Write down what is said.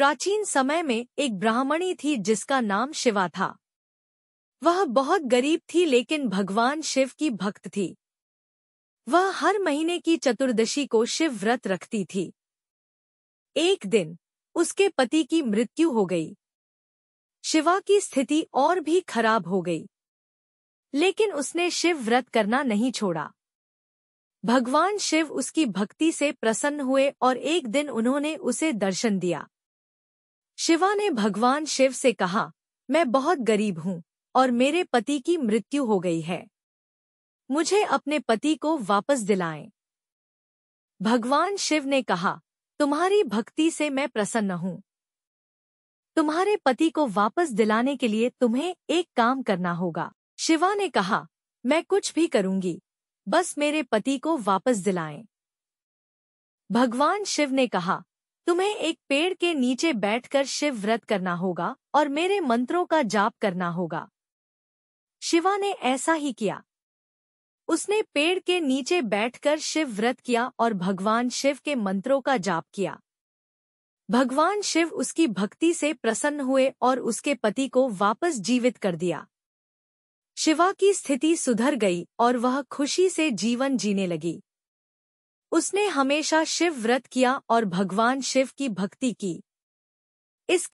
प्राचीन समय में एक ब्राह्मणी थी जिसका नाम शिवा था वह बहुत गरीब थी लेकिन भगवान शिव की भक्त थी वह हर महीने की चतुर्दशी को शिव व्रत रखती थी एक दिन उसके पति की मृत्यु हो गई शिवा की स्थिति और भी खराब हो गई लेकिन उसने शिव व्रत करना नहीं छोड़ा भगवान शिव उसकी भक्ति से प्रसन्न हुए और एक दिन उन्होंने उसे दर्शन दिया शिवा ने भगवान शिव से कहा मैं बहुत गरीब हूँ और मेरे पति की मृत्यु हो गई है मुझे अपने पति को वापस दिलाएं। भगवान शिव ने कहा तुम्हारी भक्ति से मैं प्रसन्न हूँ तुम्हारे पति को वापस दिलाने के लिए तुम्हें एक काम करना होगा शिवा ने कहा मैं कुछ भी करूंगी बस मेरे पति को वापस दिलाएं। भगवान शिव ने कहा तुम्हें एक पेड़ के नीचे बैठकर शिव व्रत करना होगा और मेरे मंत्रों का जाप करना होगा शिवा ने ऐसा ही किया उसने पेड़ के नीचे बैठकर शिव व्रत किया और भगवान शिव के मंत्रों का जाप किया भगवान शिव उसकी भक्ति से प्रसन्न हुए और उसके पति को वापस जीवित कर दिया शिवा की स्थिति सुधर गई और वह खुशी से जीवन जीने लगी उसने हमेशा शिव व्रत किया और भगवान शिव की भक्ति की इस